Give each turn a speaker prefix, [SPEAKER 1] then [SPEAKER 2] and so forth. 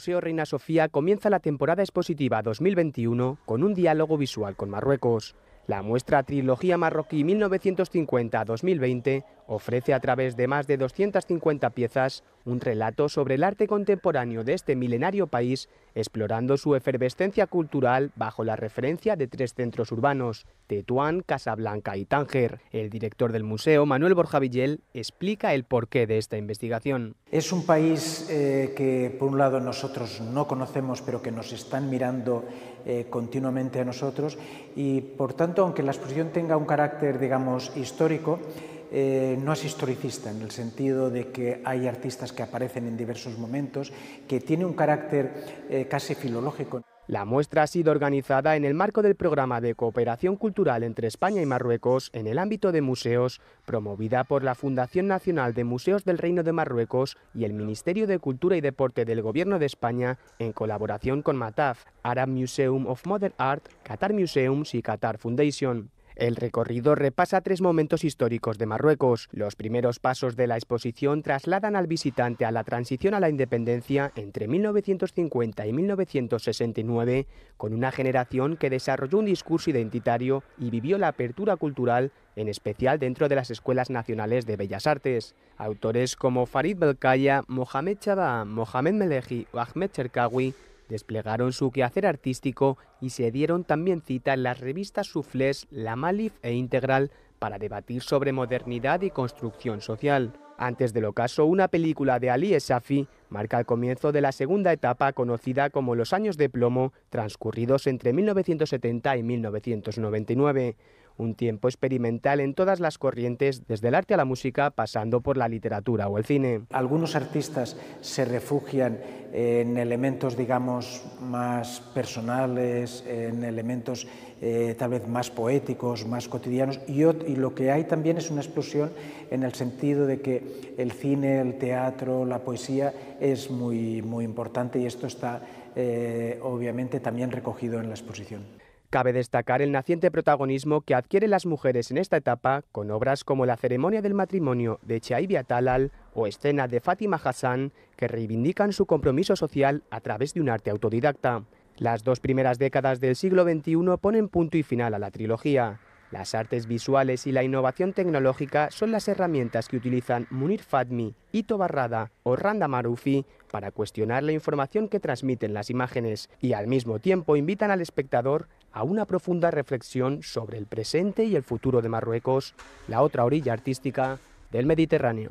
[SPEAKER 1] Museo Reina Sofía comienza la temporada expositiva 2021 con un diálogo visual con Marruecos. La muestra Trilogía Marroquí 1950-2020 ofrece a través de más de 250 piezas un relato sobre el arte contemporáneo de este milenario país, explorando su efervescencia cultural bajo la referencia de tres centros urbanos, Tetuán, Casablanca y Tánger. El director del museo, Manuel Borja Villel, explica el porqué de esta investigación. Es un
[SPEAKER 2] país eh, que, por un lado, nosotros no conocemos, pero que nos están mirando eh, continuamente a nosotros y, por tanto, aunque la exposición tenga un carácter, digamos, histórico, eh, no es historicista en el sentido de que hay artistas que aparecen
[SPEAKER 1] en diversos momentos, que tiene un carácter eh, casi filológico. La muestra ha sido organizada en el marco del programa de cooperación cultural entre España y Marruecos en el ámbito de museos, promovida por la Fundación Nacional de Museos del Reino de Marruecos y el Ministerio de Cultura y Deporte del Gobierno de España en colaboración con MATAF, Arab Museum of Modern Art, Qatar Museums y Qatar Foundation. El recorrido repasa tres momentos históricos de Marruecos. Los primeros pasos de la exposición trasladan al visitante a la transición a la independencia entre 1950 y 1969, con una generación que desarrolló un discurso identitario y vivió la apertura cultural en especial dentro de las escuelas nacionales de bellas artes. Autores como Farid Belkaya, Mohamed Chaba, Mohamed Meleji o Ahmed Cherkawi desplegaron su quehacer artístico y se dieron también cita en las revistas Sufles, La Malif e Integral para debatir sobre modernidad y construcción social. Antes del ocaso, una película de Ali Esafi marca el comienzo de la segunda etapa conocida como los años de plomo, transcurridos entre 1970 y 1999 un tiempo experimental en todas las corrientes, desde el arte a la música, pasando por la literatura o el cine. Algunos artistas
[SPEAKER 2] se refugian en elementos, digamos, más personales, en elementos eh, tal vez más poéticos, más cotidianos, y, lo que hay también es una explosión en el sentido de que el cine, el teatro, la poesía es muy, muy importante y esto está eh, obviamente también recogido
[SPEAKER 1] en la exposición. Cabe destacar el naciente protagonismo que adquieren las mujeres en esta etapa con obras como La ceremonia del matrimonio de Chaibia Talal o Escena de Fátima Hassan, que reivindican su compromiso social a través de un arte autodidacta. Las dos primeras décadas del siglo XXI ponen punto y final a la trilogía. Las artes visuales y la innovación tecnológica son las herramientas que utilizan Munir Fadmi, Ito Barrada o Randa Marufi para cuestionar la información que transmiten las imágenes y al mismo tiempo invitan al espectador a una profunda reflexión sobre el presente y el futuro de Marruecos, la otra orilla artística del Mediterráneo.